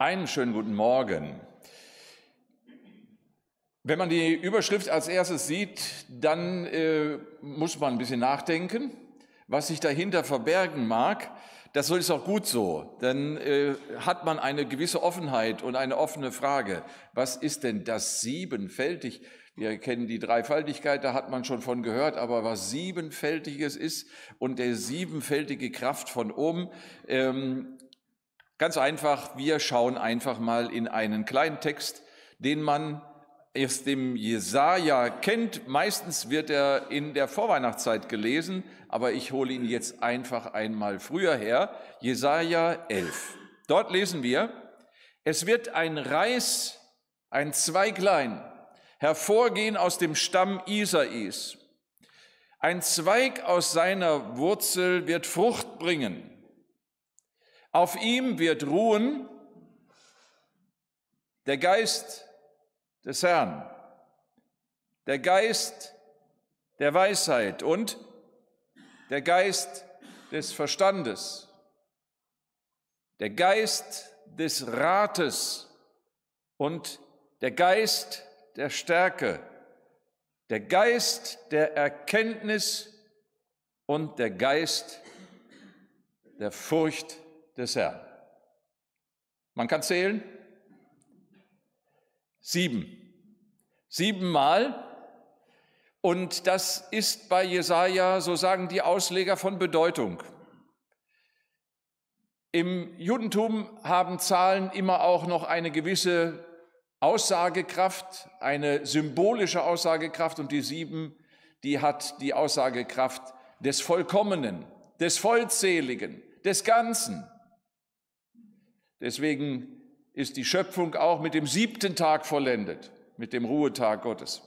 Einen schönen guten Morgen. Wenn man die Überschrift als erstes sieht, dann äh, muss man ein bisschen nachdenken, was sich dahinter verbergen mag. Das ist auch gut so. Dann äh, hat man eine gewisse Offenheit und eine offene Frage. Was ist denn das siebenfältig? Wir kennen die Dreifaltigkeit, da hat man schon von gehört, aber was siebenfältiges ist und der siebenfältige Kraft von oben, ähm, Ganz einfach, wir schauen einfach mal in einen kleinen Text, den man aus dem Jesaja kennt. Meistens wird er in der Vorweihnachtszeit gelesen, aber ich hole ihn jetzt einfach einmal früher her. Jesaja 11. Dort lesen wir, es wird ein Reis, ein Zweiglein hervorgehen aus dem Stamm Isais. Ein Zweig aus seiner Wurzel wird Frucht bringen. Auf ihm wird ruhen der Geist des Herrn, der Geist der Weisheit und der Geist des Verstandes, der Geist des Rates und der Geist der Stärke, der Geist der Erkenntnis und der Geist der Furcht des Herrn. Man kann zählen. Sieben. Siebenmal. Und das ist bei Jesaja, so sagen die Ausleger, von Bedeutung. Im Judentum haben Zahlen immer auch noch eine gewisse Aussagekraft, eine symbolische Aussagekraft und die sieben, die hat die Aussagekraft des Vollkommenen, des Vollzähligen, des Ganzen. Deswegen ist die Schöpfung auch mit dem siebten Tag vollendet, mit dem Ruhetag Gottes.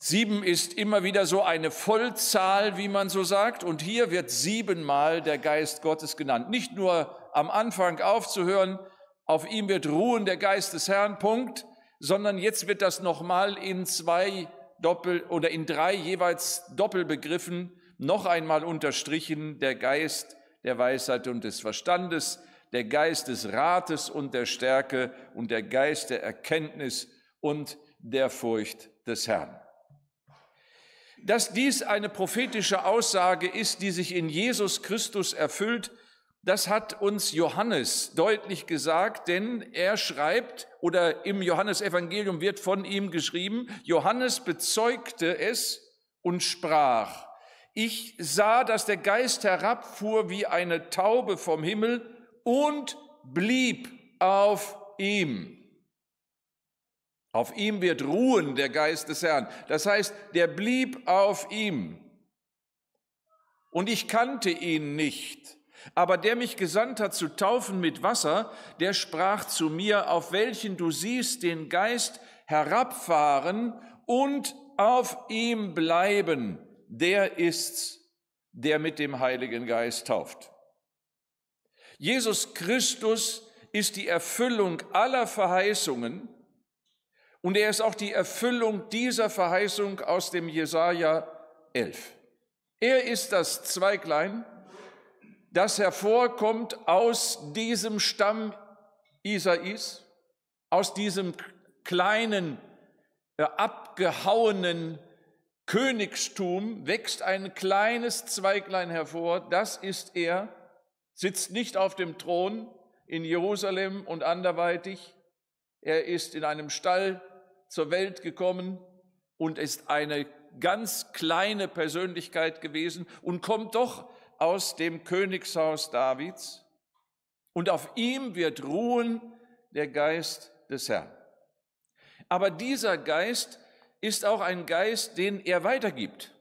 Sieben ist immer wieder so eine Vollzahl, wie man so sagt, und hier wird siebenmal der Geist Gottes genannt. Nicht nur am Anfang aufzuhören, auf ihm wird ruhen der Geist des Herrn, Punkt, sondern jetzt wird das nochmal in zwei Doppel oder in drei jeweils Doppelbegriffen noch einmal unterstrichen, der Geist der Weisheit und des Verstandes, der Geist des Rates und der Stärke und der Geist der Erkenntnis und der Furcht des Herrn. Dass dies eine prophetische Aussage ist, die sich in Jesus Christus erfüllt, das hat uns Johannes deutlich gesagt, denn er schreibt oder im Johannesevangelium wird von ihm geschrieben, Johannes bezeugte es und sprach, ich sah, dass der Geist herabfuhr wie eine Taube vom Himmel und blieb auf ihm. Auf ihm wird ruhen der Geist des Herrn. Das heißt, der blieb auf ihm. Und ich kannte ihn nicht. Aber der mich gesandt hat zu taufen mit Wasser, der sprach zu mir, auf welchen du siehst den Geist herabfahren und auf ihm bleiben der ist's, der mit dem Heiligen Geist tauft. Jesus Christus ist die Erfüllung aller Verheißungen und er ist auch die Erfüllung dieser Verheißung aus dem Jesaja 11. Er ist das Zweiglein, das hervorkommt aus diesem Stamm Isais, aus diesem kleinen, äh, abgehauenen Königstum wächst ein kleines Zweiglein hervor, das ist er, sitzt nicht auf dem Thron in Jerusalem und anderweitig, er ist in einem Stall zur Welt gekommen und ist eine ganz kleine Persönlichkeit gewesen und kommt doch aus dem Königshaus Davids und auf ihm wird ruhen der Geist des Herrn. Aber dieser Geist ist auch ein Geist, den er weitergibt.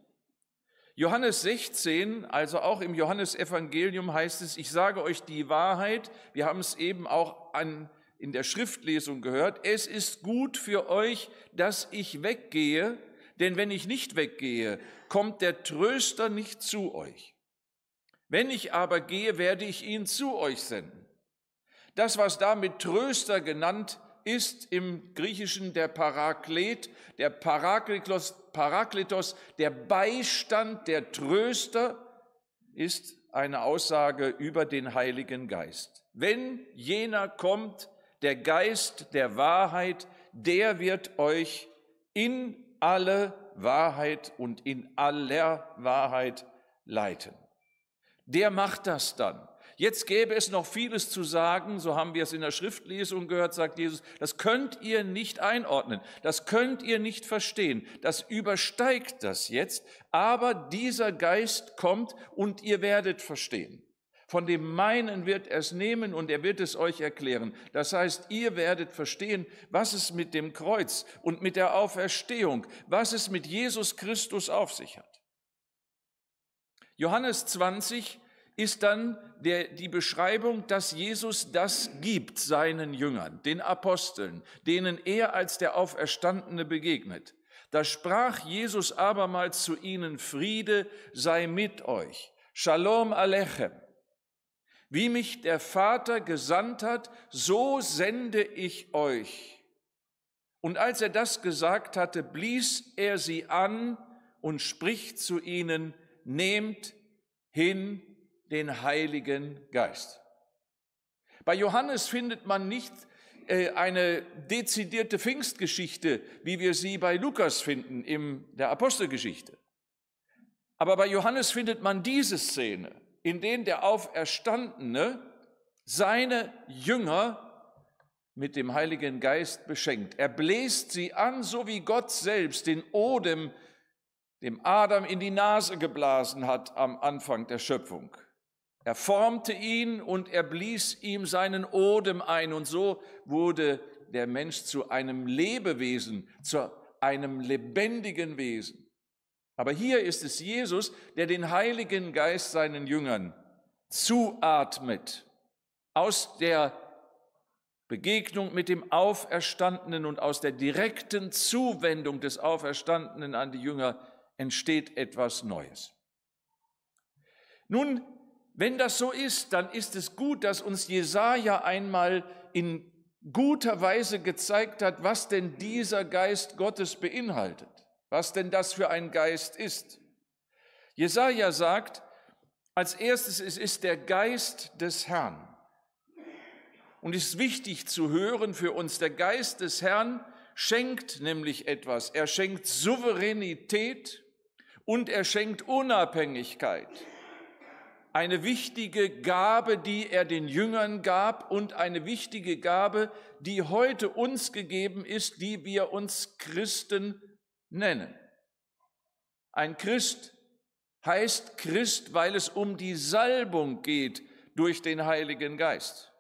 Johannes 16, also auch im Johannesevangelium heißt es, ich sage euch die Wahrheit, wir haben es eben auch an, in der Schriftlesung gehört, es ist gut für euch, dass ich weggehe, denn wenn ich nicht weggehe, kommt der Tröster nicht zu euch. Wenn ich aber gehe, werde ich ihn zu euch senden. Das, was damit Tröster genannt wird, ist im Griechischen der Paraklet, der Parakletos, Paraklitos, der Beistand, der Tröster, ist eine Aussage über den Heiligen Geist. Wenn jener kommt, der Geist der Wahrheit, der wird euch in alle Wahrheit und in aller Wahrheit leiten. Der macht das dann. Jetzt gäbe es noch vieles zu sagen, so haben wir es in der Schriftlesung gehört, sagt Jesus, das könnt ihr nicht einordnen, das könnt ihr nicht verstehen, das übersteigt das jetzt, aber dieser Geist kommt und ihr werdet verstehen. Von dem meinen wird er es nehmen und er wird es euch erklären. Das heißt, ihr werdet verstehen, was es mit dem Kreuz und mit der Auferstehung, was es mit Jesus Christus auf sich hat. Johannes 20 ist dann der, die Beschreibung, dass Jesus das gibt seinen Jüngern, den Aposteln, denen er als der Auferstandene begegnet. Da sprach Jesus abermals zu ihnen, Friede sei mit euch. Shalom Alechem. Wie mich der Vater gesandt hat, so sende ich euch. Und als er das gesagt hatte, blies er sie an und spricht zu ihnen, nehmt hin den Heiligen Geist. Bei Johannes findet man nicht äh, eine dezidierte Pfingstgeschichte, wie wir sie bei Lukas finden in der Apostelgeschichte. Aber bei Johannes findet man diese Szene, in denen der Auferstandene seine Jünger mit dem Heiligen Geist beschenkt. Er bläst sie an, so wie Gott selbst den Odem, dem Adam in die Nase geblasen hat am Anfang der Schöpfung. Er formte ihn und er blies ihm seinen Odem ein und so wurde der Mensch zu einem Lebewesen, zu einem lebendigen Wesen. Aber hier ist es Jesus, der den Heiligen Geist seinen Jüngern zuatmet. Aus der Begegnung mit dem Auferstandenen und aus der direkten Zuwendung des Auferstandenen an die Jünger entsteht etwas Neues. Nun wenn das so ist, dann ist es gut, dass uns Jesaja einmal in guter Weise gezeigt hat, was denn dieser Geist Gottes beinhaltet, was denn das für ein Geist ist. Jesaja sagt, als erstes, es ist der Geist des Herrn. Und ist wichtig zu hören für uns, der Geist des Herrn schenkt nämlich etwas. Er schenkt Souveränität und er schenkt Unabhängigkeit eine wichtige Gabe, die er den Jüngern gab und eine wichtige Gabe, die heute uns gegeben ist, die wir uns Christen nennen. Ein Christ heißt Christ, weil es um die Salbung geht durch den Heiligen Geist.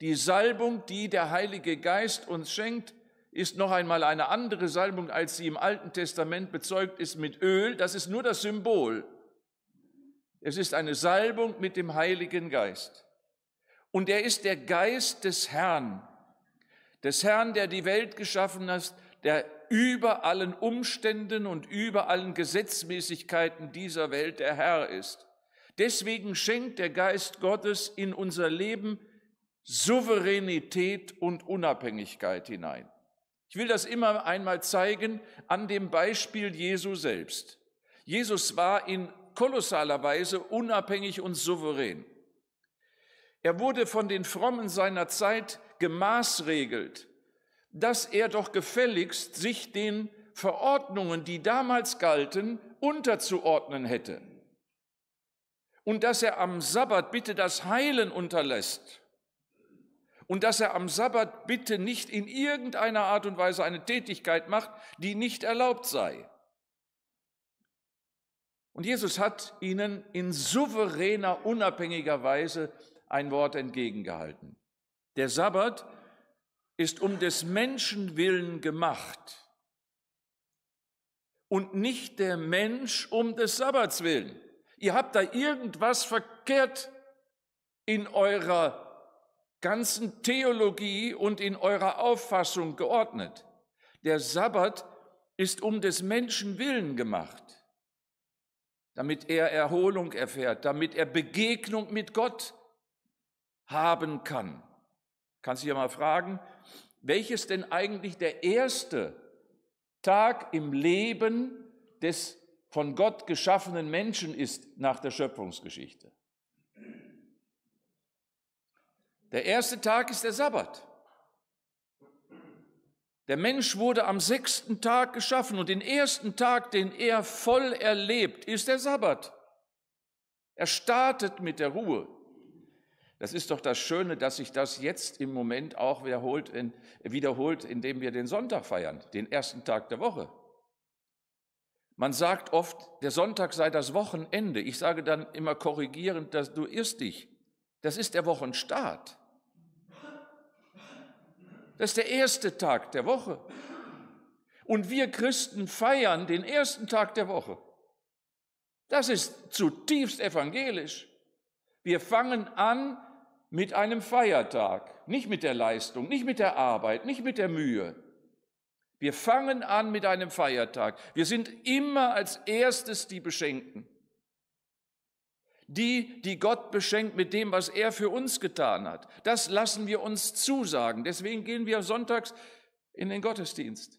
Die Salbung, die der Heilige Geist uns schenkt, ist noch einmal eine andere Salbung, als sie im Alten Testament bezeugt ist mit Öl. Das ist nur das Symbol. Es ist eine Salbung mit dem Heiligen Geist. Und er ist der Geist des Herrn, des Herrn, der die Welt geschaffen hat, der über allen Umständen und über allen Gesetzmäßigkeiten dieser Welt der Herr ist. Deswegen schenkt der Geist Gottes in unser Leben Souveränität und Unabhängigkeit hinein. Ich will das immer einmal zeigen an dem Beispiel Jesu selbst. Jesus war in kolossaler Weise unabhängig und souverän. Er wurde von den Frommen seiner Zeit gemaßregelt, dass er doch gefälligst sich den Verordnungen, die damals galten, unterzuordnen hätte. Und dass er am Sabbat bitte das Heilen unterlässt. Und dass er am Sabbat bitte nicht in irgendeiner Art und Weise eine Tätigkeit macht, die nicht erlaubt sei. Und Jesus hat ihnen in souveräner, unabhängiger Weise ein Wort entgegengehalten. Der Sabbat ist um des Menschen willen gemacht und nicht der Mensch um des Sabbats willen. Ihr habt da irgendwas verkehrt in eurer ganzen Theologie und in eurer Auffassung geordnet. Der Sabbat ist um des Menschen willen gemacht damit er Erholung erfährt, damit er Begegnung mit Gott haben kann. Kannst du dich ja mal fragen, welches denn eigentlich der erste Tag im Leben des von Gott geschaffenen Menschen ist nach der Schöpfungsgeschichte? Der erste Tag ist der Sabbat. Der Mensch wurde am sechsten Tag geschaffen und den ersten Tag, den er voll erlebt, ist der Sabbat. Er startet mit der Ruhe. Das ist doch das Schöne, dass sich das jetzt im Moment auch wiederholt, in, wiederholt, indem wir den Sonntag feiern, den ersten Tag der Woche. Man sagt oft, der Sonntag sei das Wochenende. Ich sage dann immer korrigierend, dass du irrst dich. Das ist der Wochenstart. Das ist der erste Tag der Woche. Und wir Christen feiern den ersten Tag der Woche. Das ist zutiefst evangelisch. Wir fangen an mit einem Feiertag, nicht mit der Leistung, nicht mit der Arbeit, nicht mit der Mühe. Wir fangen an mit einem Feiertag. Wir sind immer als erstes die Beschenkten die, die Gott beschenkt mit dem, was er für uns getan hat. Das lassen wir uns zusagen. Deswegen gehen wir sonntags in den Gottesdienst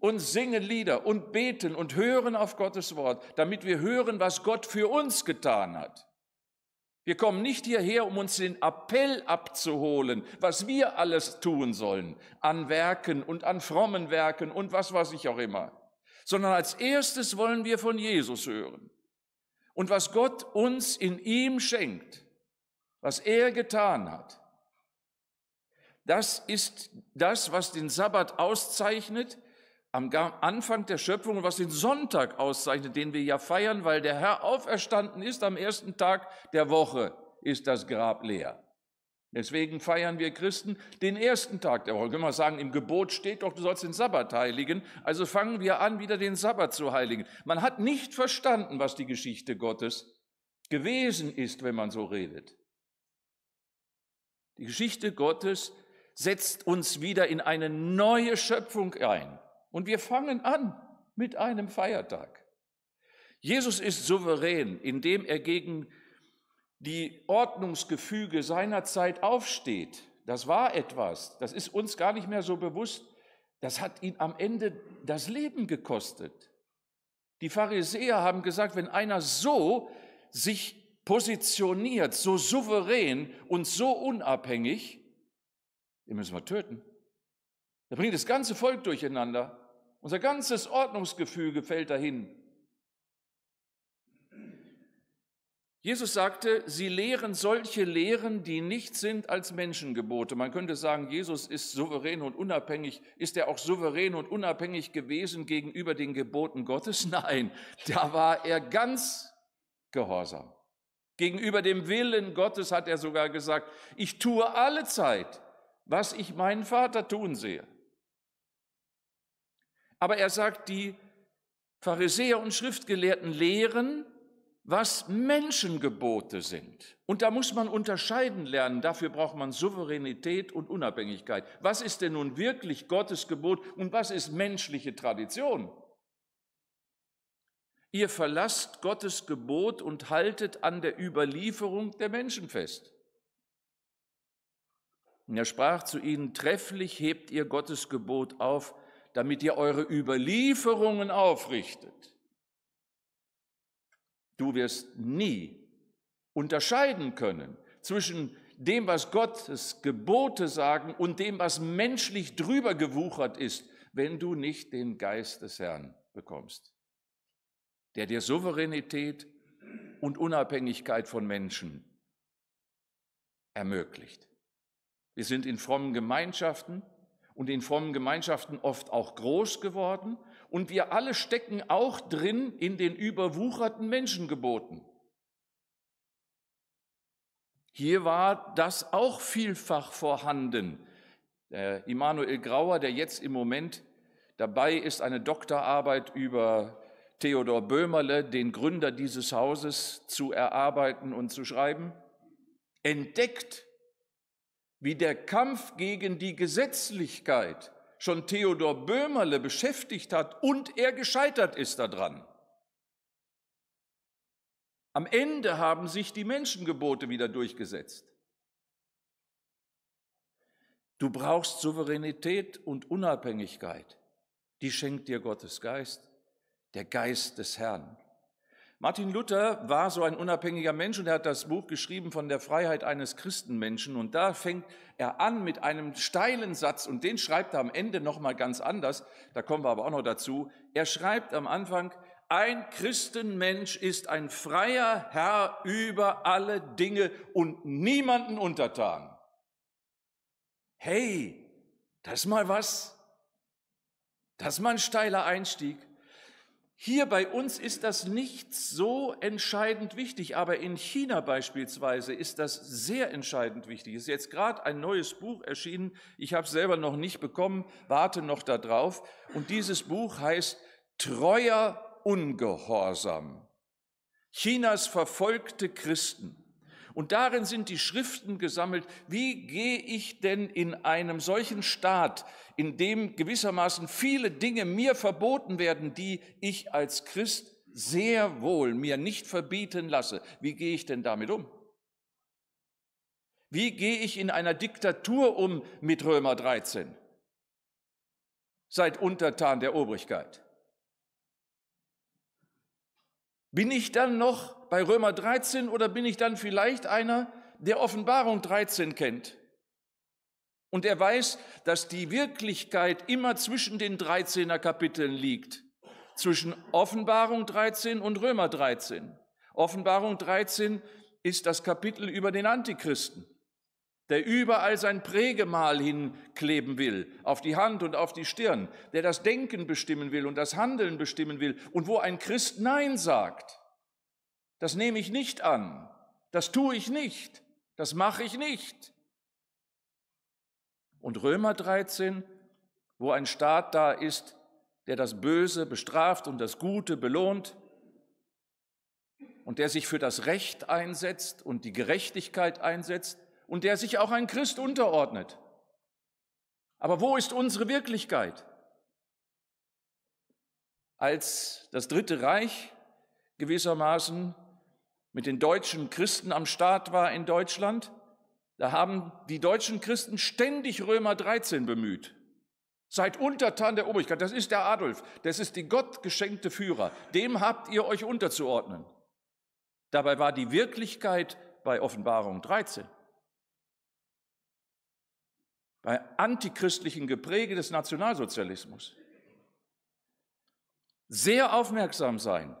und singen Lieder und beten und hören auf Gottes Wort, damit wir hören, was Gott für uns getan hat. Wir kommen nicht hierher, um uns den Appell abzuholen, was wir alles tun sollen, an Werken und an frommen Werken und was weiß ich auch immer, sondern als erstes wollen wir von Jesus hören und was Gott uns in ihm schenkt, was er getan hat. Das ist das, was den Sabbat auszeichnet am Anfang der Schöpfung und was den Sonntag auszeichnet, den wir ja feiern, weil der Herr auferstanden ist am ersten Tag der Woche, ist das Grab leer. Deswegen feiern wir Christen den ersten Tag der Woche. Können wir sagen, im Gebot steht doch, du sollst den Sabbat heiligen. Also fangen wir an, wieder den Sabbat zu heiligen. Man hat nicht verstanden, was die Geschichte Gottes gewesen ist, wenn man so redet. Die Geschichte Gottes setzt uns wieder in eine neue Schöpfung ein. Und wir fangen an mit einem Feiertag. Jesus ist souverän, indem er gegen die Ordnungsgefüge seiner Zeit aufsteht, das war etwas, das ist uns gar nicht mehr so bewusst, das hat ihn am Ende das Leben gekostet. Die Pharisäer haben gesagt, wenn einer so sich positioniert, so souverän und so unabhängig, den müssen wir töten. Der bringt das ganze Volk durcheinander. Unser ganzes Ordnungsgefüge fällt dahin. Jesus sagte, sie lehren solche Lehren, die nicht sind als Menschengebote. Man könnte sagen, Jesus ist souverän und unabhängig. Ist er auch souverän und unabhängig gewesen gegenüber den Geboten Gottes? Nein, da war er ganz gehorsam. Gegenüber dem Willen Gottes hat er sogar gesagt, ich tue alle Zeit, was ich meinen Vater tun sehe. Aber er sagt, die Pharisäer und Schriftgelehrten lehren, was Menschengebote sind. Und da muss man unterscheiden lernen. Dafür braucht man Souveränität und Unabhängigkeit. Was ist denn nun wirklich Gottes Gebot und was ist menschliche Tradition? Ihr verlasst Gottes Gebot und haltet an der Überlieferung der Menschen fest. Und er sprach zu ihnen, trefflich hebt ihr Gottes Gebot auf, damit ihr eure Überlieferungen aufrichtet. Du wirst nie unterscheiden können zwischen dem, was Gottes Gebote sagen und dem, was menschlich drüber gewuchert ist, wenn du nicht den Geist des Herrn bekommst, der dir Souveränität und Unabhängigkeit von Menschen ermöglicht. Wir sind in frommen Gemeinschaften und in frommen Gemeinschaften oft auch groß geworden und wir alle stecken auch drin in den überwucherten Menschengeboten. Hier war das auch vielfach vorhanden. Der Immanuel Grauer, der jetzt im Moment dabei ist, eine Doktorarbeit über Theodor Böhmerle, den Gründer dieses Hauses, zu erarbeiten und zu schreiben, entdeckt, wie der Kampf gegen die Gesetzlichkeit schon Theodor Böhmerle beschäftigt hat und er gescheitert ist daran. Am Ende haben sich die Menschengebote wieder durchgesetzt. Du brauchst Souveränität und Unabhängigkeit. Die schenkt dir Gottes Geist, der Geist des Herrn. Martin Luther war so ein unabhängiger Mensch und er hat das Buch geschrieben von der Freiheit eines Christenmenschen und da fängt er an mit einem steilen Satz und den schreibt er am Ende noch mal ganz anders, da kommen wir aber auch noch dazu. Er schreibt am Anfang ein Christenmensch ist ein freier Herr über alle Dinge und niemanden untertan. Hey, das ist mal was. Das ist mal ein steiler Einstieg. Hier bei uns ist das nicht so entscheidend wichtig, aber in China beispielsweise ist das sehr entscheidend wichtig. Es ist jetzt gerade ein neues Buch erschienen, ich habe es selber noch nicht bekommen, warte noch darauf. Und dieses Buch heißt Treuer Ungehorsam. Chinas verfolgte Christen. Und darin sind die Schriften gesammelt, wie gehe ich denn in einem solchen Staat, in dem gewissermaßen viele Dinge mir verboten werden, die ich als Christ sehr wohl mir nicht verbieten lasse, wie gehe ich denn damit um? Wie gehe ich in einer Diktatur um mit Römer 13? Seid untertan der Obrigkeit. Bin ich dann noch bei Römer 13 oder bin ich dann vielleicht einer, der Offenbarung 13 kennt? Und er weiß, dass die Wirklichkeit immer zwischen den 13er Kapiteln liegt, zwischen Offenbarung 13 und Römer 13. Offenbarung 13 ist das Kapitel über den Antichristen, der überall sein Prägemal hinkleben will, auf die Hand und auf die Stirn, der das Denken bestimmen will und das Handeln bestimmen will und wo ein Christ Nein sagt. Das nehme ich nicht an. Das tue ich nicht. Das mache ich nicht. Und Römer 13, wo ein Staat da ist, der das Böse bestraft und das Gute belohnt und der sich für das Recht einsetzt und die Gerechtigkeit einsetzt und der sich auch ein Christ unterordnet. Aber wo ist unsere Wirklichkeit? Als das Dritte Reich gewissermaßen mit den deutschen Christen am Start war in Deutschland, da haben die deutschen Christen ständig Römer 13 bemüht. Seid untertan der Obrigkeit. Das ist der Adolf. Das ist die gottgeschenkte Führer. Dem habt ihr euch unterzuordnen. Dabei war die Wirklichkeit bei Offenbarung 13. Bei antichristlichen Gepräge des Nationalsozialismus. Sehr aufmerksam sein,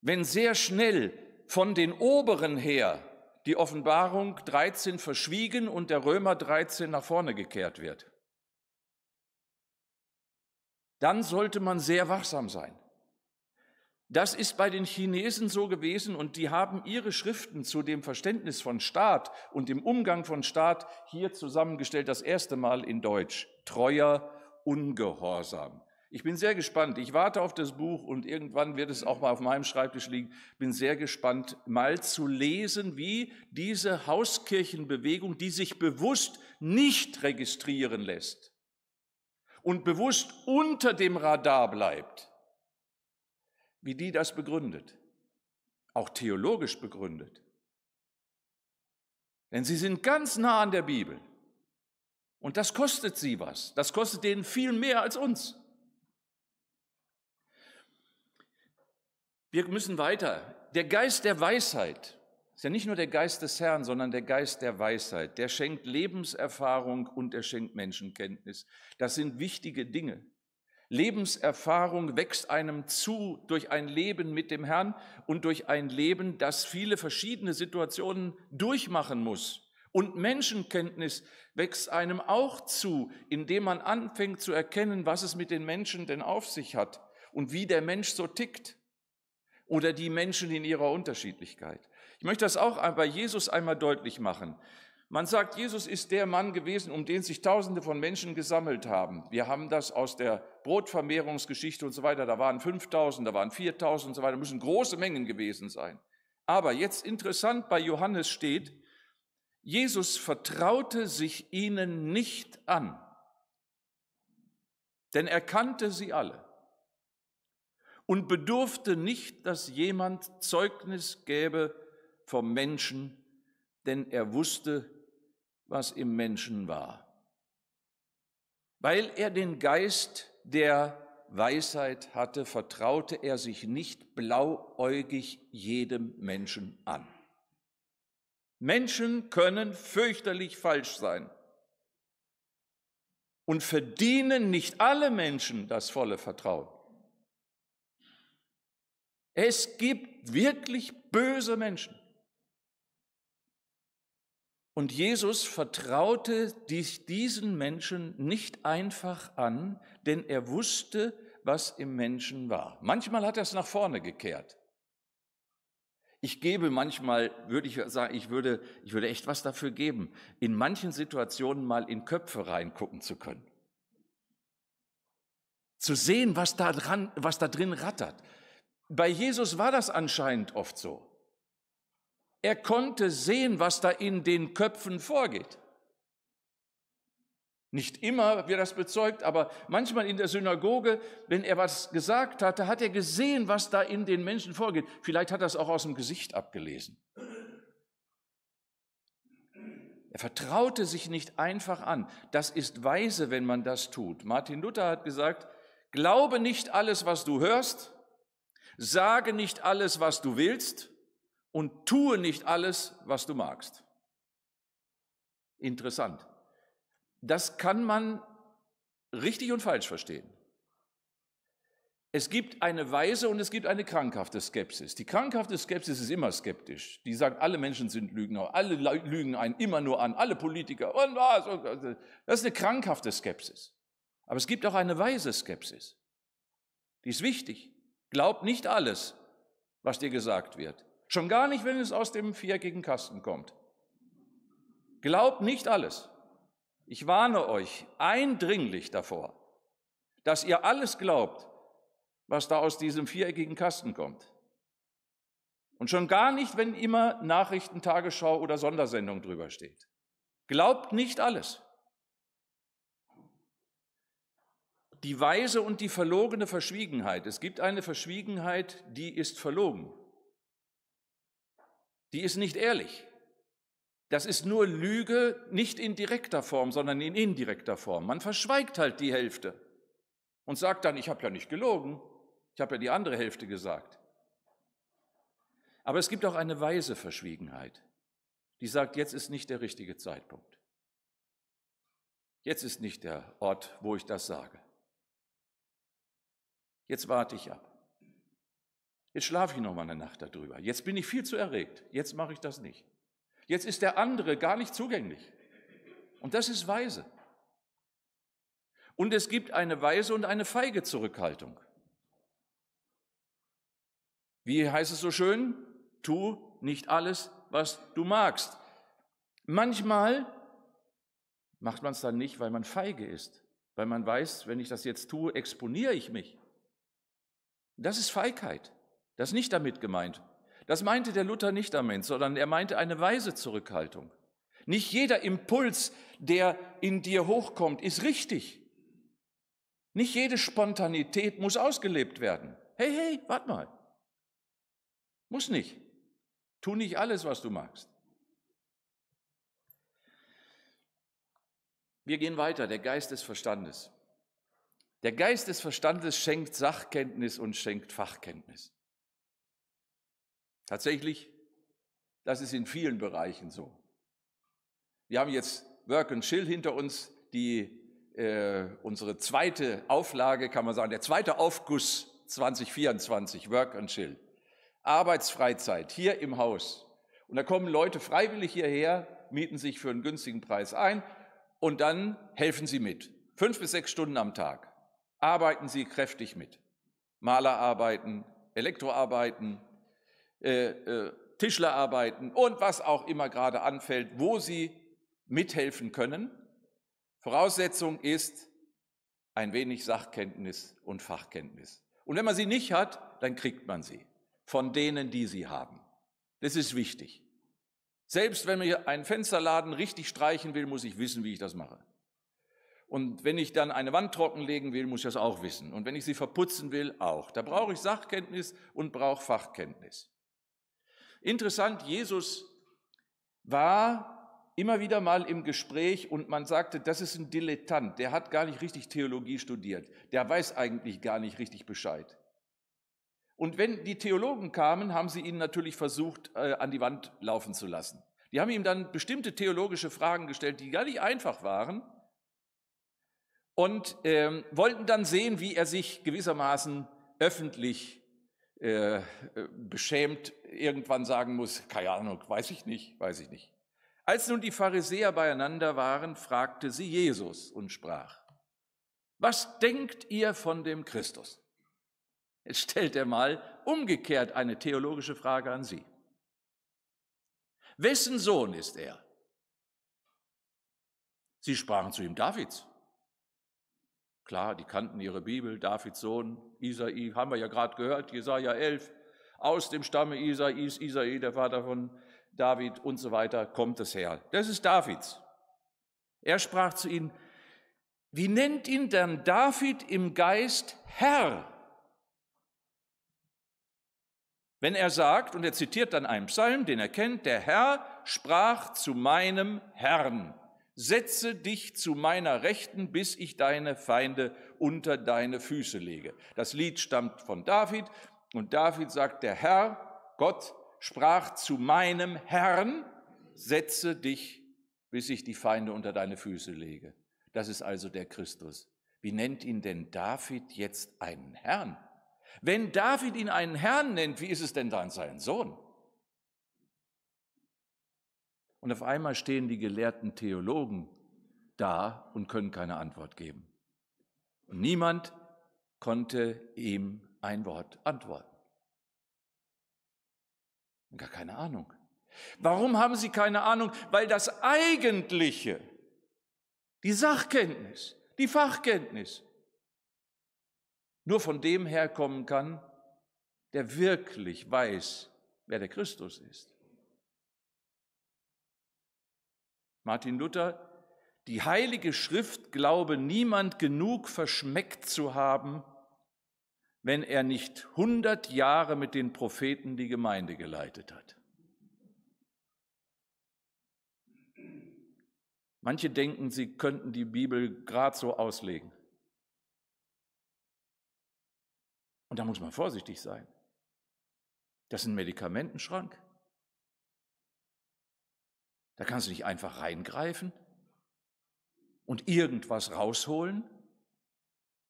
wenn sehr schnell von den Oberen her die Offenbarung 13 verschwiegen und der Römer 13 nach vorne gekehrt wird. Dann sollte man sehr wachsam sein. Das ist bei den Chinesen so gewesen und die haben ihre Schriften zu dem Verständnis von Staat und dem Umgang von Staat hier zusammengestellt, das erste Mal in Deutsch. Treuer Ungehorsam. Ich bin sehr gespannt. Ich warte auf das Buch und irgendwann wird es auch mal auf meinem Schreibtisch liegen. Bin sehr gespannt, mal zu lesen, wie diese Hauskirchenbewegung, die sich bewusst nicht registrieren lässt und bewusst unter dem Radar bleibt, wie die das begründet. Auch theologisch begründet. Denn sie sind ganz nah an der Bibel. Und das kostet sie was. Das kostet denen viel mehr als uns. Wir müssen weiter. Der Geist der Weisheit ist ja nicht nur der Geist des Herrn, sondern der Geist der Weisheit. Der schenkt Lebenserfahrung und er schenkt Menschenkenntnis. Das sind wichtige Dinge. Lebenserfahrung wächst einem zu durch ein Leben mit dem Herrn und durch ein Leben, das viele verschiedene Situationen durchmachen muss. Und Menschenkenntnis wächst einem auch zu, indem man anfängt zu erkennen, was es mit den Menschen denn auf sich hat und wie der Mensch so tickt oder die Menschen in ihrer Unterschiedlichkeit. Ich möchte das auch bei Jesus einmal deutlich machen. Man sagt, Jesus ist der Mann gewesen, um den sich Tausende von Menschen gesammelt haben. Wir haben das aus der Brotvermehrungsgeschichte und so weiter. Da waren 5000, da waren 4000 und so weiter. Das müssen große Mengen gewesen sein. Aber jetzt interessant bei Johannes steht, Jesus vertraute sich ihnen nicht an, denn er kannte sie alle und bedurfte nicht, dass jemand Zeugnis gäbe vom Menschen, denn er wusste, was im Menschen war, weil er den Geist der Weisheit hatte, vertraute er sich nicht blauäugig jedem Menschen an. Menschen können fürchterlich falsch sein und verdienen nicht alle Menschen das volle Vertrauen. Es gibt wirklich böse Menschen. Und Jesus vertraute diesen Menschen nicht einfach an, denn er wusste, was im Menschen war. Manchmal hat er es nach vorne gekehrt. Ich gebe manchmal, würde ich sagen, ich würde, ich würde echt was dafür geben, in manchen Situationen mal in Köpfe reingucken zu können. Zu sehen, was da, dran, was da drin rattert. Bei Jesus war das anscheinend oft so. Er konnte sehen, was da in den Köpfen vorgeht. Nicht immer wird das bezeugt, aber manchmal in der Synagoge, wenn er was gesagt hatte, hat er gesehen, was da in den Menschen vorgeht. Vielleicht hat er es auch aus dem Gesicht abgelesen. Er vertraute sich nicht einfach an. Das ist weise, wenn man das tut. Martin Luther hat gesagt, glaube nicht alles, was du hörst, Sage nicht alles, was du willst und tue nicht alles, was du magst. Interessant. Das kann man richtig und falsch verstehen. Es gibt eine weise und es gibt eine krankhafte Skepsis. Die krankhafte Skepsis ist immer skeptisch. Die sagt, alle Menschen sind Lügner, alle lügen einen immer nur an, alle Politiker und was. Das ist eine krankhafte Skepsis. Aber es gibt auch eine weise Skepsis. Die ist wichtig. Glaub nicht alles, was dir gesagt wird. Schon gar nicht, wenn es aus dem viereckigen Kasten kommt. Glaub nicht alles. Ich warne euch eindringlich davor, dass ihr alles glaubt, was da aus diesem viereckigen Kasten kommt. Und schon gar nicht, wenn immer Nachrichten, Tagesschau oder Sondersendung drüber steht. Glaubt nicht alles. die weise und die verlogene Verschwiegenheit. Es gibt eine Verschwiegenheit, die ist verlogen. Die ist nicht ehrlich. Das ist nur Lüge, nicht in direkter Form, sondern in indirekter Form. Man verschweigt halt die Hälfte und sagt dann, ich habe ja nicht gelogen, ich habe ja die andere Hälfte gesagt. Aber es gibt auch eine weise Verschwiegenheit, die sagt, jetzt ist nicht der richtige Zeitpunkt. Jetzt ist nicht der Ort, wo ich das sage. Jetzt warte ich ab. Jetzt schlafe ich noch mal eine Nacht darüber. Jetzt bin ich viel zu erregt. Jetzt mache ich das nicht. Jetzt ist der andere gar nicht zugänglich. Und das ist weise. Und es gibt eine weise und eine feige Zurückhaltung. Wie heißt es so schön? Tu nicht alles, was du magst. Manchmal macht man es dann nicht, weil man feige ist, weil man weiß, wenn ich das jetzt tue, exponiere ich mich. Das ist Feigheit. Das ist nicht damit gemeint. Das meinte der Luther nicht damit, sondern er meinte eine weise Zurückhaltung. Nicht jeder Impuls, der in dir hochkommt, ist richtig. Nicht jede Spontanität muss ausgelebt werden. Hey, hey, warte mal. Muss nicht. Tu nicht alles, was du magst. Wir gehen weiter, der Geist des Verstandes. Der Geist des Verstandes schenkt Sachkenntnis und schenkt Fachkenntnis. Tatsächlich, das ist in vielen Bereichen so. Wir haben jetzt Work and Chill hinter uns, die, äh, unsere zweite Auflage, kann man sagen, der zweite Aufguss 2024, Work and Chill. Arbeitsfreizeit hier im Haus. Und da kommen Leute freiwillig hierher, mieten sich für einen günstigen Preis ein und dann helfen sie mit. Fünf bis sechs Stunden am Tag arbeiten sie kräftig mit. Malerarbeiten, Elektroarbeiten, äh, äh, Tischlerarbeiten und was auch immer gerade anfällt, wo sie mithelfen können. Voraussetzung ist ein wenig Sachkenntnis und Fachkenntnis. Und wenn man sie nicht hat, dann kriegt man sie von denen, die sie haben. Das ist wichtig. Selbst wenn mir einen Fensterladen richtig streichen will, muss ich wissen, wie ich das mache. Und wenn ich dann eine Wand trockenlegen will, muss ich das auch wissen. Und wenn ich sie verputzen will, auch. Da brauche ich Sachkenntnis und brauche Fachkenntnis. Interessant, Jesus war immer wieder mal im Gespräch und man sagte, das ist ein Dilettant, der hat gar nicht richtig Theologie studiert, der weiß eigentlich gar nicht richtig Bescheid. Und wenn die Theologen kamen, haben sie ihn natürlich versucht, äh, an die Wand laufen zu lassen. Die haben ihm dann bestimmte theologische Fragen gestellt, die gar nicht einfach waren und ähm, wollten dann sehen, wie er sich gewissermaßen öffentlich äh, beschämt irgendwann sagen muss, keine Ahnung, weiß ich nicht, weiß ich nicht. Als nun die Pharisäer beieinander waren, fragte sie Jesus und sprach, was denkt ihr von dem Christus? Jetzt stellt er mal umgekehrt eine theologische Frage an Sie. Wessen Sohn ist er? Sie sprachen zu ihm Davids. Klar, die kannten ihre Bibel, Davids Sohn, Isai, haben wir ja gerade gehört, Jesaja 11, aus dem Stamme Isais, Isai, der Vater von David und so weiter, kommt es her. Das ist Davids. Er sprach zu ihnen, wie nennt ihn denn David im Geist Herr? Wenn er sagt, und er zitiert dann einen Psalm, den er kennt, der Herr sprach zu meinem Herrn setze dich zu meiner Rechten, bis ich deine Feinde unter deine Füße lege. Das Lied stammt von David und David sagt, der Herr, Gott, sprach zu meinem Herrn, setze dich, bis ich die Feinde unter deine Füße lege. Das ist also der Christus. Wie nennt ihn denn David jetzt einen Herrn? Wenn David ihn einen Herrn nennt, wie ist es denn dann sein Sohn? Und auf einmal stehen die gelehrten Theologen da und können keine Antwort geben. Und niemand konnte ihm ein Wort antworten. Gar keine Ahnung. Warum haben sie keine Ahnung? Weil das Eigentliche, die Sachkenntnis, die Fachkenntnis, nur von dem herkommen kann, der wirklich weiß, wer der Christus ist. Martin Luther, die heilige Schrift glaube niemand genug verschmeckt zu haben, wenn er nicht hundert Jahre mit den Propheten die Gemeinde geleitet hat. Manche denken, sie könnten die Bibel gerade so auslegen. Und da muss man vorsichtig sein. Das ist ein Medikamentenschrank. Da kannst du nicht einfach reingreifen und irgendwas rausholen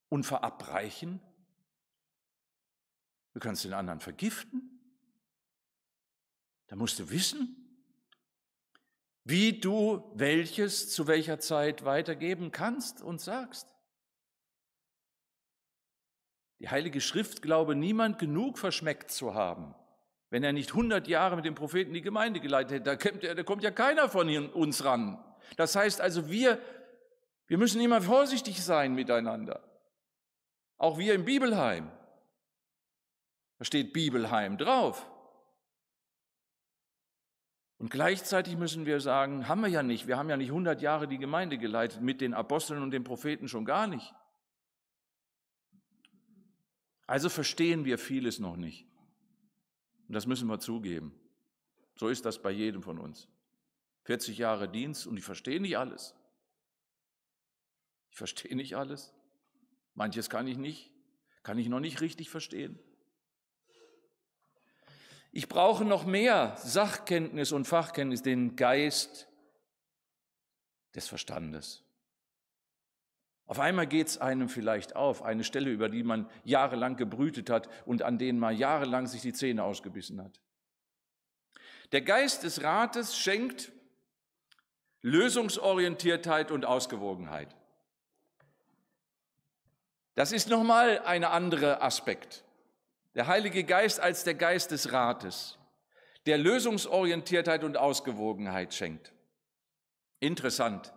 und verabreichen. Du kannst den anderen vergiften. Da musst du wissen, wie du welches zu welcher Zeit weitergeben kannst und sagst. Die Heilige Schrift glaube niemand genug verschmeckt zu haben. Wenn er nicht 100 Jahre mit dem Propheten die Gemeinde geleitet hätte, da kommt, da kommt ja keiner von uns ran. Das heißt also, wir, wir müssen immer vorsichtig sein miteinander. Auch wir im Bibelheim. Da steht Bibelheim drauf. Und gleichzeitig müssen wir sagen, haben wir ja nicht, wir haben ja nicht 100 Jahre die Gemeinde geleitet, mit den Aposteln und den Propheten schon gar nicht. Also verstehen wir vieles noch nicht. Und das müssen wir zugeben. So ist das bei jedem von uns. 40 Jahre Dienst und ich verstehe nicht alles. Ich verstehe nicht alles. Manches kann ich nicht, kann ich noch nicht richtig verstehen. Ich brauche noch mehr Sachkenntnis und Fachkenntnis, den Geist des Verstandes. Auf einmal geht es einem vielleicht auf, eine Stelle, über die man jahrelang gebrütet hat und an denen man jahrelang sich die Zähne ausgebissen hat. Der Geist des Rates schenkt Lösungsorientiertheit und Ausgewogenheit. Das ist nochmal ein anderer Aspekt. Der Heilige Geist als der Geist des Rates, der Lösungsorientiertheit und Ausgewogenheit schenkt. Interessant.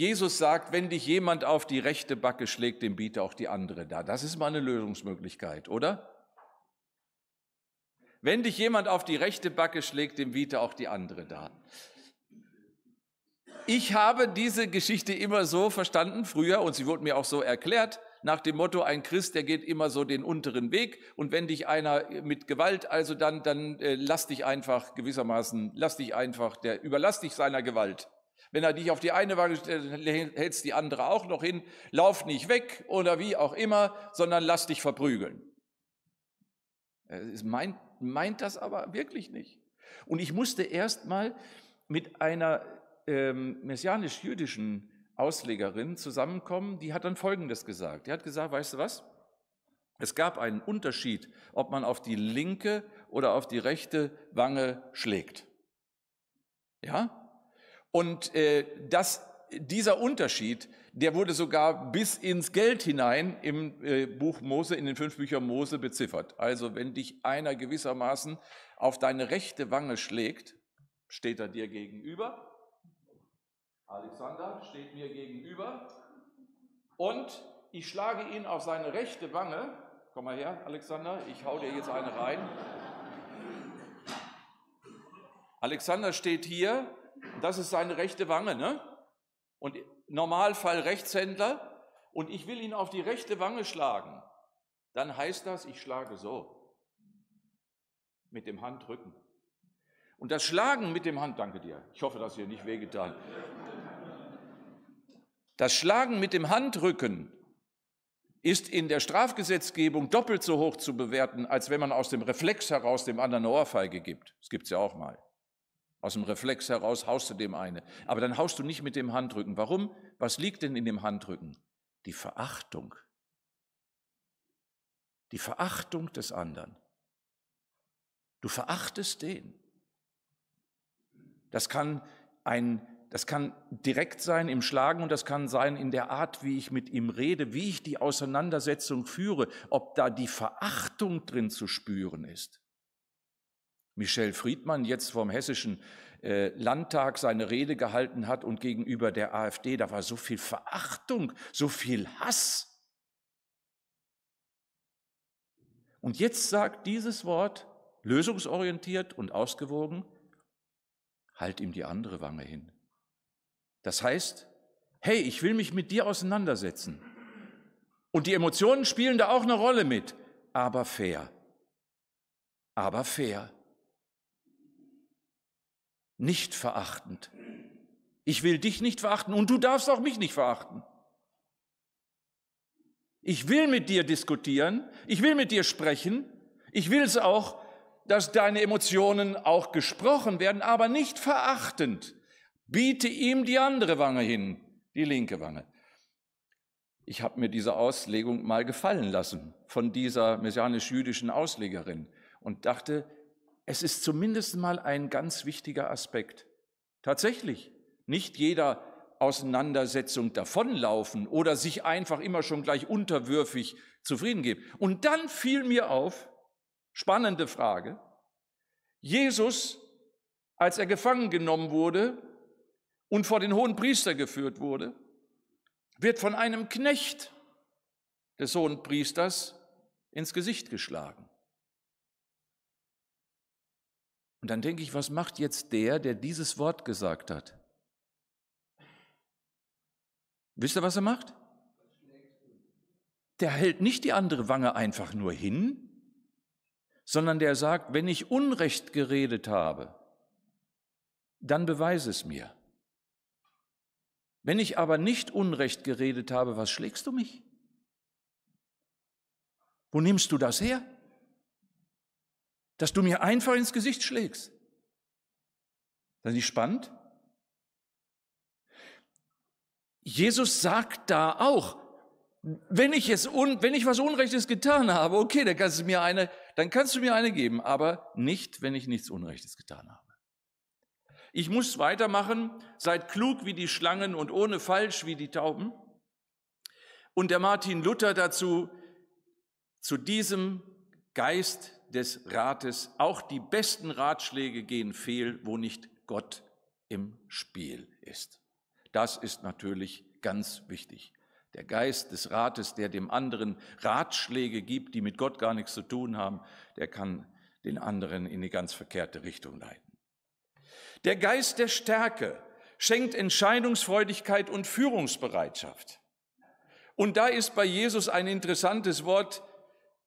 Jesus sagt, wenn dich jemand auf die rechte Backe schlägt, dem biete auch die andere da. Das ist mal eine Lösungsmöglichkeit, oder? Wenn dich jemand auf die rechte Backe schlägt, dem biete auch die andere da. Ich habe diese Geschichte immer so verstanden früher und sie wurde mir auch so erklärt, nach dem Motto, ein Christ, der geht immer so den unteren Weg und wenn dich einer mit Gewalt, also dann, dann äh, lass dich einfach gewissermaßen, lass dich einfach, der überlass dich seiner Gewalt. Wenn er dich auf die eine Wange stellt, hältst die andere auch noch hin. Lauf nicht weg oder wie auch immer, sondern lass dich verprügeln. Äh, er meint, meint das aber wirklich nicht. Und ich musste erst mal mit einer ähm, messianisch-jüdischen Auslegerin zusammenkommen, die hat dann Folgendes gesagt. Die hat gesagt, weißt du was? Es gab einen Unterschied, ob man auf die linke oder auf die rechte Wange schlägt. Ja? Und äh, das, dieser Unterschied, der wurde sogar bis ins Geld hinein im äh, Buch Mose, in den fünf Büchern Mose beziffert. Also wenn dich einer gewissermaßen auf deine rechte Wange schlägt, steht er dir gegenüber. Alexander steht mir gegenüber. Und ich schlage ihn auf seine rechte Wange. Komm mal her, Alexander, ich hau dir jetzt eine rein. Alexander steht hier das ist seine rechte Wange, ne? Und Normalfall Rechtshändler. Und ich will ihn auf die rechte Wange schlagen. Dann heißt das, ich schlage so. Mit dem Handrücken. Und das Schlagen mit dem Hand, danke dir. Ich hoffe, dass ihr nicht wehgetan. Das Schlagen mit dem Handrücken ist in der Strafgesetzgebung doppelt so hoch zu bewerten, als wenn man aus dem Reflex heraus dem anderen eine Ohrfeige gibt. Das gibt es ja auch mal. Aus dem Reflex heraus haust du dem eine. Aber dann haust du nicht mit dem Handrücken. Warum? Was liegt denn in dem Handrücken? Die Verachtung. Die Verachtung des anderen. Du verachtest den. Das kann ein, das kann direkt sein im Schlagen und das kann sein in der Art, wie ich mit ihm rede, wie ich die Auseinandersetzung führe, ob da die Verachtung drin zu spüren ist. Michel Friedmann jetzt vom hessischen äh, Landtag seine Rede gehalten hat und gegenüber der AfD, da war so viel Verachtung, so viel Hass. Und jetzt sagt dieses Wort, lösungsorientiert und ausgewogen, halt ihm die andere Wange hin. Das heißt, hey, ich will mich mit dir auseinandersetzen. Und die Emotionen spielen da auch eine Rolle mit, aber fair. Aber fair nicht verachtend. Ich will dich nicht verachten und du darfst auch mich nicht verachten. Ich will mit dir diskutieren, ich will mit dir sprechen, ich will es auch, dass deine Emotionen auch gesprochen werden, aber nicht verachtend. Biete ihm die andere Wange hin, die linke Wange. Ich habe mir diese Auslegung mal gefallen lassen von dieser messianisch-jüdischen Auslegerin und dachte, es ist zumindest mal ein ganz wichtiger Aspekt. Tatsächlich, nicht jeder Auseinandersetzung davonlaufen oder sich einfach immer schon gleich unterwürfig zufrieden geben. Und dann fiel mir auf, spannende Frage, Jesus, als er gefangen genommen wurde und vor den hohen Priester geführt wurde, wird von einem Knecht des hohen Priesters ins Gesicht geschlagen. Und dann denke ich, was macht jetzt der, der dieses Wort gesagt hat? Wisst ihr, was er macht? Der hält nicht die andere Wange einfach nur hin, sondern der sagt, wenn ich Unrecht geredet habe, dann beweise es mir. Wenn ich aber nicht Unrecht geredet habe, was schlägst du mich? Wo nimmst du das her? dass du mir einfach ins Gesicht schlägst. Das ist nicht spannend? Jesus sagt da auch, wenn ich es un, wenn ich was Unrechtes getan habe, okay, dann kannst du mir eine, dann kannst du mir eine geben, aber nicht, wenn ich nichts Unrechtes getan habe. Ich muss weitermachen, seid klug wie die Schlangen und ohne falsch wie die Tauben. Und der Martin Luther dazu, zu diesem Geist des Rates, auch die besten Ratschläge gehen fehl, wo nicht Gott im Spiel ist. Das ist natürlich ganz wichtig. Der Geist des Rates, der dem anderen Ratschläge gibt, die mit Gott gar nichts zu tun haben, der kann den anderen in die ganz verkehrte Richtung leiten. Der Geist der Stärke schenkt Entscheidungsfreudigkeit und Führungsbereitschaft. Und da ist bei Jesus ein interessantes Wort,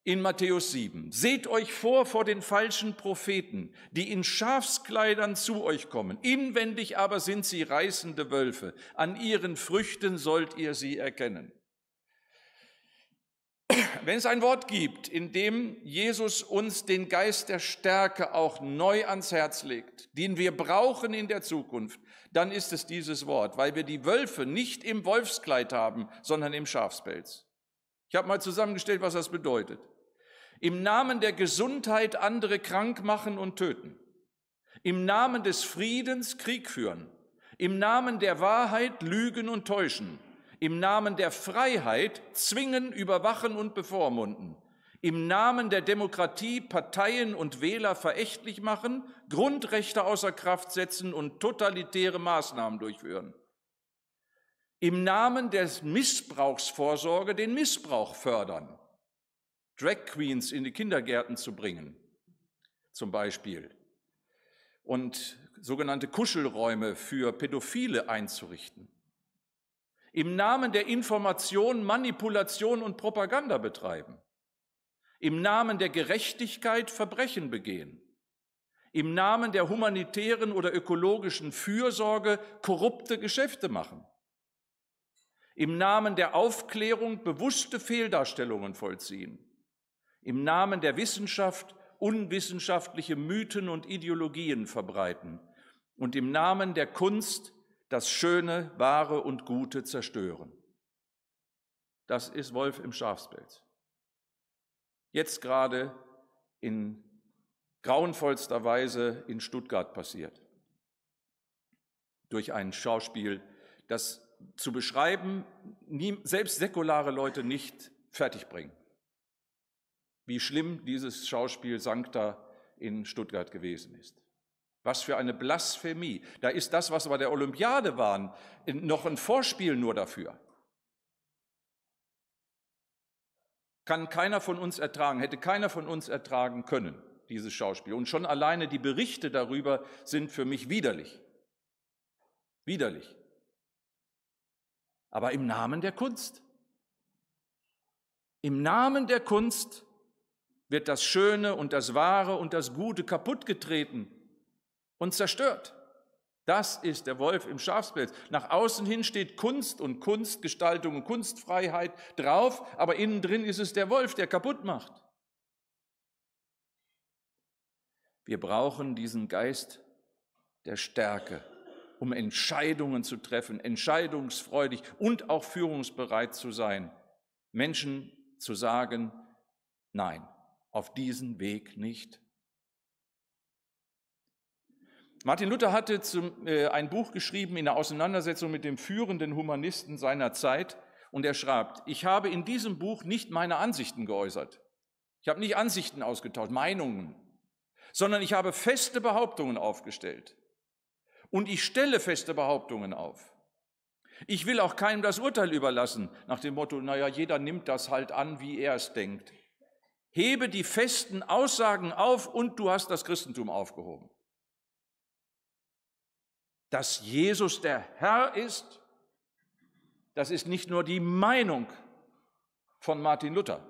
in Matthäus 7. Seht euch vor vor den falschen Propheten, die in Schafskleidern zu euch kommen. Inwendig aber sind sie reißende Wölfe. An ihren Früchten sollt ihr sie erkennen. Wenn es ein Wort gibt, in dem Jesus uns den Geist der Stärke auch neu ans Herz legt, den wir brauchen in der Zukunft, dann ist es dieses Wort, weil wir die Wölfe nicht im Wolfskleid haben, sondern im Schafspelz. Ich habe mal zusammengestellt, was das bedeutet im Namen der Gesundheit andere krank machen und töten, im Namen des Friedens Krieg führen, im Namen der Wahrheit lügen und täuschen, im Namen der Freiheit zwingen, überwachen und bevormunden, im Namen der Demokratie Parteien und Wähler verächtlich machen, Grundrechte außer Kraft setzen und totalitäre Maßnahmen durchführen. Im Namen der Missbrauchsvorsorge den Missbrauch fördern. Drag Queens in die Kindergärten zu bringen, zum Beispiel, und sogenannte Kuschelräume für Pädophile einzurichten, im Namen der Information Manipulation und Propaganda betreiben, im Namen der Gerechtigkeit Verbrechen begehen, im Namen der humanitären oder ökologischen Fürsorge korrupte Geschäfte machen, im Namen der Aufklärung bewusste Fehldarstellungen vollziehen, im Namen der Wissenschaft unwissenschaftliche Mythen und Ideologien verbreiten und im Namen der Kunst das Schöne, Wahre und Gute zerstören. Das ist Wolf im Schafspelz. Jetzt gerade in grauenvollster Weise in Stuttgart passiert. Durch ein Schauspiel, das zu beschreiben, selbst säkulare Leute nicht fertigbringen wie schlimm dieses Schauspiel Sancta in Stuttgart gewesen ist. Was für eine Blasphemie. Da ist das, was bei der Olympiade waren, noch ein Vorspiel nur dafür. Kann keiner von uns ertragen, hätte keiner von uns ertragen können, dieses Schauspiel. Und schon alleine die Berichte darüber sind für mich widerlich. Widerlich. Aber im Namen der Kunst. Im Namen der Kunst wird das Schöne und das Wahre und das Gute kaputtgetreten und zerstört. Das ist der Wolf im Schafspelz. Nach außen hin steht Kunst und Kunstgestaltung und Kunstfreiheit drauf, aber innen drin ist es der Wolf, der kaputt macht. Wir brauchen diesen Geist der Stärke, um Entscheidungen zu treffen, entscheidungsfreudig und auch führungsbereit zu sein. Menschen zu sagen, nein, auf diesen Weg nicht. Martin Luther hatte zum, äh, ein Buch geschrieben in der Auseinandersetzung mit dem führenden Humanisten seiner Zeit und er schreibt, ich habe in diesem Buch nicht meine Ansichten geäußert. Ich habe nicht Ansichten ausgetauscht, Meinungen, sondern ich habe feste Behauptungen aufgestellt. Und ich stelle feste Behauptungen auf. Ich will auch keinem das Urteil überlassen, nach dem Motto, naja, jeder nimmt das halt an, wie er es denkt hebe die festen Aussagen auf und du hast das Christentum aufgehoben. Dass Jesus der Herr ist, das ist nicht nur die Meinung von Martin Luther,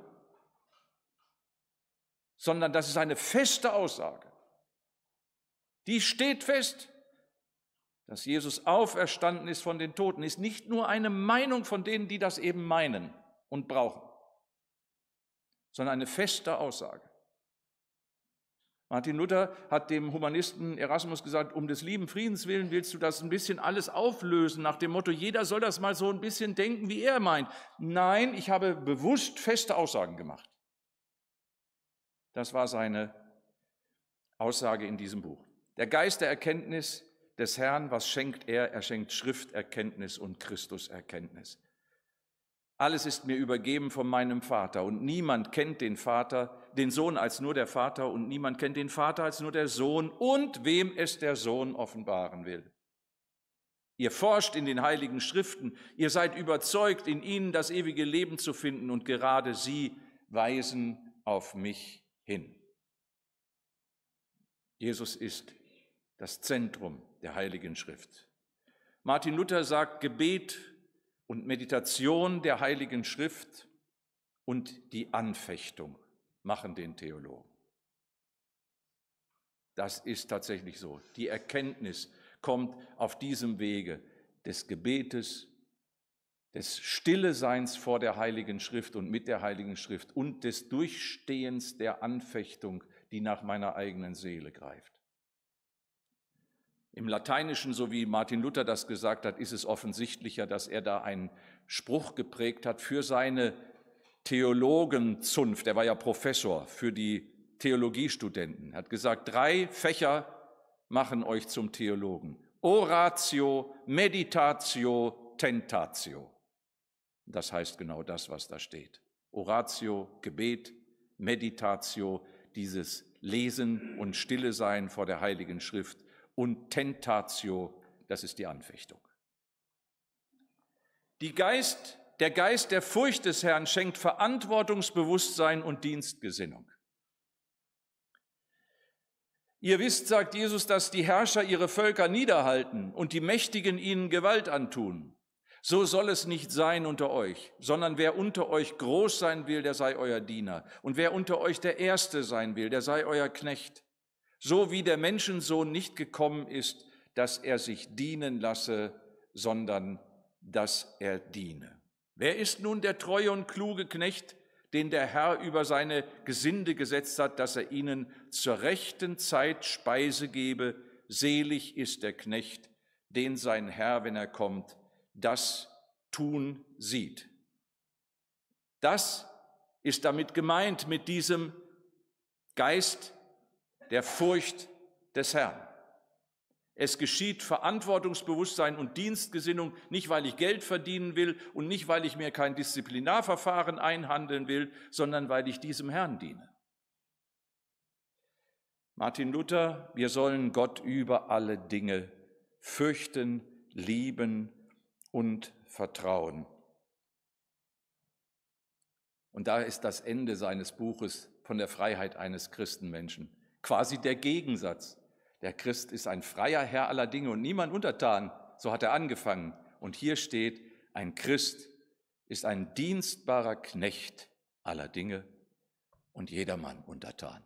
sondern das ist eine feste Aussage. Die steht fest, dass Jesus auferstanden ist von den Toten, ist nicht nur eine Meinung von denen, die das eben meinen und brauchen sondern eine feste Aussage. Martin Luther hat dem Humanisten Erasmus gesagt, um des lieben Friedens willen willst du das ein bisschen alles auflösen, nach dem Motto, jeder soll das mal so ein bisschen denken, wie er meint. Nein, ich habe bewusst feste Aussagen gemacht. Das war seine Aussage in diesem Buch. Der Geist der Erkenntnis des Herrn, was schenkt er? Er schenkt Schrifterkenntnis und Christuserkenntnis. Alles ist mir übergeben von meinem Vater und niemand kennt den Vater, den Sohn als nur der Vater und niemand kennt den Vater als nur der Sohn und wem es der Sohn offenbaren will. Ihr forscht in den heiligen Schriften, ihr seid überzeugt, in ihnen das ewige Leben zu finden und gerade sie weisen auf mich hin. Jesus ist das Zentrum der heiligen Schrift. Martin Luther sagt, Gebet und Meditation der Heiligen Schrift und die Anfechtung machen den Theologen. Das ist tatsächlich so. Die Erkenntnis kommt auf diesem Wege des Gebetes, des Stilleseins vor der Heiligen Schrift und mit der Heiligen Schrift und des Durchstehens der Anfechtung, die nach meiner eigenen Seele greift. Im Lateinischen, so wie Martin Luther das gesagt hat, ist es offensichtlicher, dass er da einen Spruch geprägt hat für seine Theologenzunft. Er war ja Professor für die Theologiestudenten. Er hat gesagt, drei Fächer machen euch zum Theologen. Oratio, Meditatio, Tentatio. Das heißt genau das, was da steht. Oratio, Gebet, Meditatio, dieses Lesen und Stille sein vor der Heiligen Schrift und Tentatio, das ist die Anfechtung. Geist, der Geist der Furcht des Herrn schenkt Verantwortungsbewusstsein und Dienstgesinnung. Ihr wisst, sagt Jesus, dass die Herrscher ihre Völker niederhalten und die Mächtigen ihnen Gewalt antun. So soll es nicht sein unter euch, sondern wer unter euch groß sein will, der sei euer Diener. Und wer unter euch der Erste sein will, der sei euer Knecht so wie der Menschensohn nicht gekommen ist, dass er sich dienen lasse, sondern dass er diene. Wer ist nun der treue und kluge Knecht, den der Herr über seine Gesinde gesetzt hat, dass er ihnen zur rechten Zeit Speise gebe? Selig ist der Knecht, den sein Herr, wenn er kommt, das tun sieht. Das ist damit gemeint mit diesem Geist der Furcht des Herrn. Es geschieht Verantwortungsbewusstsein und Dienstgesinnung, nicht weil ich Geld verdienen will und nicht weil ich mir kein Disziplinarverfahren einhandeln will, sondern weil ich diesem Herrn diene. Martin Luther, wir sollen Gott über alle Dinge fürchten, lieben und vertrauen. Und da ist das Ende seines Buches von der Freiheit eines Christenmenschen. Quasi der Gegensatz. Der Christ ist ein freier Herr aller Dinge und niemand untertan. So hat er angefangen. Und hier steht, ein Christ ist ein dienstbarer Knecht aller Dinge und jedermann untertan.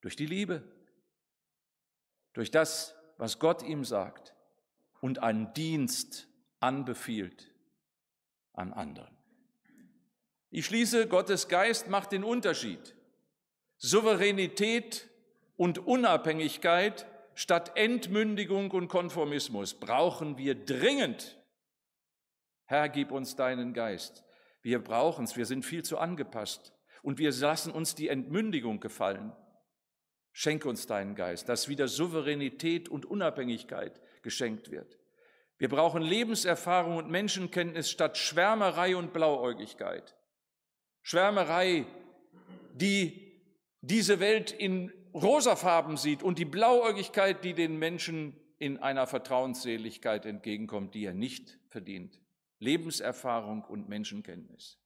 Durch die Liebe, durch das, was Gott ihm sagt und einen Dienst anbefiehlt an anderen. Ich schließe, Gottes Geist macht den Unterschied. Souveränität und Unabhängigkeit statt Entmündigung und Konformismus brauchen wir dringend. Herr, gib uns deinen Geist. Wir brauchen es, wir sind viel zu angepasst und wir lassen uns die Entmündigung gefallen. Schenk uns deinen Geist, dass wieder Souveränität und Unabhängigkeit geschenkt wird. Wir brauchen Lebenserfahrung und Menschenkenntnis statt Schwärmerei und Blauäugigkeit. Schwärmerei, die diese Welt in Rosafarben sieht und die Blauäugigkeit, die den Menschen in einer Vertrauensseligkeit entgegenkommt, die er nicht verdient. Lebenserfahrung und Menschenkenntnis.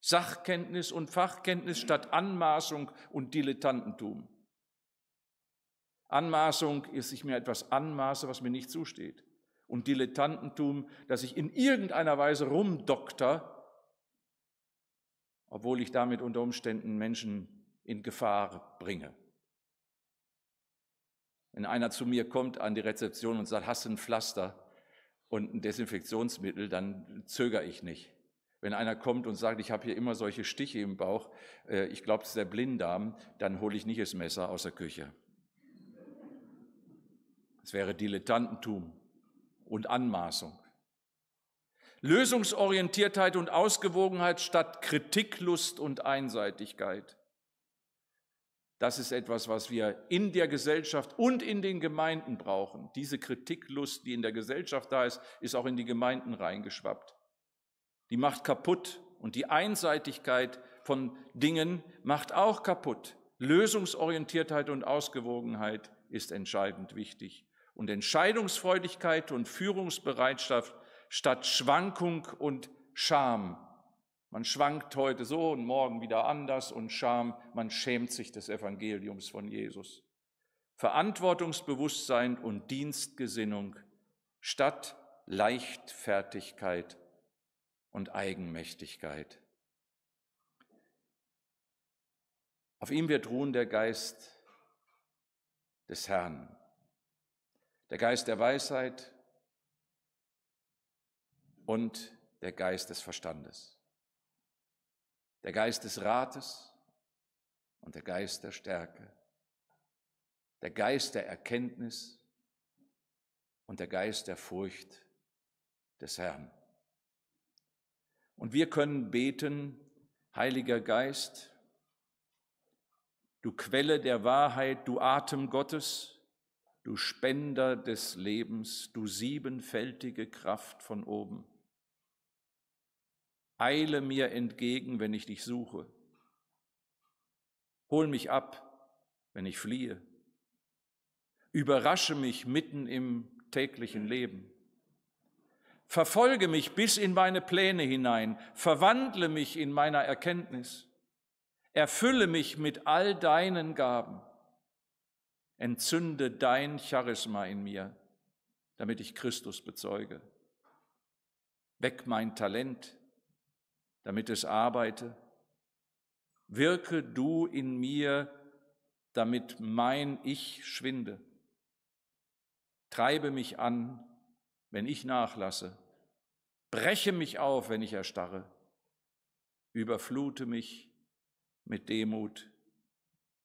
Sachkenntnis und Fachkenntnis statt Anmaßung und Dilettantentum. Anmaßung ist, dass ich mir etwas anmaße, was mir nicht zusteht. Und Dilettantentum, dass ich in irgendeiner Weise rumdokter, obwohl ich damit unter Umständen Menschen in Gefahr bringe. Wenn einer zu mir kommt an die Rezeption und sagt, hast du ein Pflaster und ein Desinfektionsmittel, dann zögere ich nicht. Wenn einer kommt und sagt, ich habe hier immer solche Stiche im Bauch, äh, ich glaube, es ist der Blinddarm, dann hole ich nicht das Messer aus der Küche. Es wäre Dilettantentum und Anmaßung. Lösungsorientiertheit und Ausgewogenheit statt Kritiklust und Einseitigkeit. Das ist etwas, was wir in der Gesellschaft und in den Gemeinden brauchen. Diese Kritiklust, die in der Gesellschaft da ist, ist auch in die Gemeinden reingeschwappt. Die macht kaputt und die Einseitigkeit von Dingen macht auch kaputt. Lösungsorientiertheit und Ausgewogenheit ist entscheidend wichtig. Und Entscheidungsfreudigkeit und Führungsbereitschaft statt Schwankung und Scham man schwankt heute so und morgen wieder anders und Scham, man schämt sich des Evangeliums von Jesus. Verantwortungsbewusstsein und Dienstgesinnung statt Leichtfertigkeit und Eigenmächtigkeit. Auf ihm wird ruhen der Geist des Herrn, der Geist der Weisheit und der Geist des Verstandes der Geist des Rates und der Geist der Stärke, der Geist der Erkenntnis und der Geist der Furcht des Herrn. Und wir können beten, Heiliger Geist, du Quelle der Wahrheit, du Atem Gottes, du Spender des Lebens, du siebenfältige Kraft von oben Eile mir entgegen, wenn ich dich suche. Hol mich ab, wenn ich fliehe. Überrasche mich mitten im täglichen Leben. Verfolge mich bis in meine Pläne hinein. Verwandle mich in meiner Erkenntnis. Erfülle mich mit all deinen Gaben. Entzünde dein Charisma in mir, damit ich Christus bezeuge. Weck mein Talent damit es arbeite. Wirke du in mir, damit mein Ich schwinde. Treibe mich an, wenn ich nachlasse. Breche mich auf, wenn ich erstarre. Überflute mich mit Demut,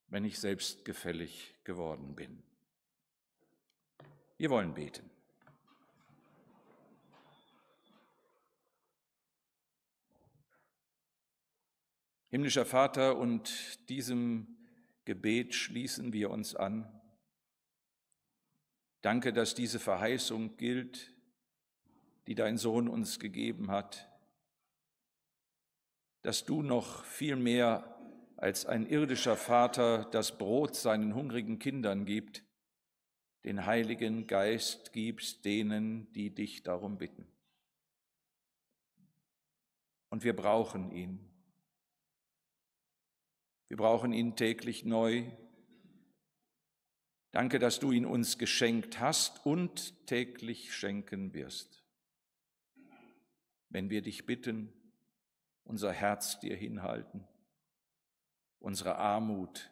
wenn ich selbstgefällig geworden bin. Wir wollen beten. Himmlischer Vater, und diesem Gebet schließen wir uns an. Danke, dass diese Verheißung gilt, die dein Sohn uns gegeben hat, dass du noch viel mehr als ein irdischer Vater das Brot seinen hungrigen Kindern gibt, den Heiligen Geist gibst denen, die dich darum bitten. Und wir brauchen ihn. Wir brauchen ihn täglich neu. Danke, dass du ihn uns geschenkt hast und täglich schenken wirst. Wenn wir dich bitten, unser Herz dir hinhalten, unsere Armut,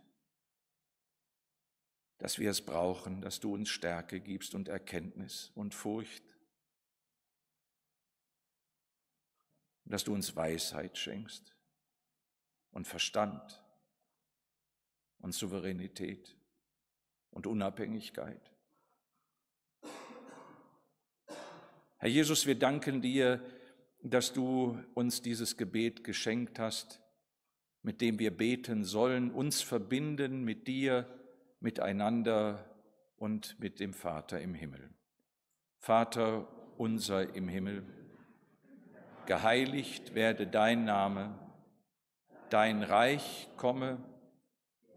dass wir es brauchen, dass du uns Stärke gibst und Erkenntnis und Furcht, dass du uns Weisheit schenkst und Verstand und Souveränität und Unabhängigkeit. Herr Jesus, wir danken dir, dass du uns dieses Gebet geschenkt hast, mit dem wir beten sollen, uns verbinden mit dir, miteinander und mit dem Vater im Himmel. Vater unser im Himmel, geheiligt werde dein Name, dein Reich komme,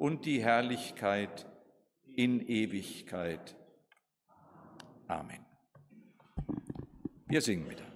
und die Herrlichkeit in Ewigkeit. Amen. Wir singen wieder.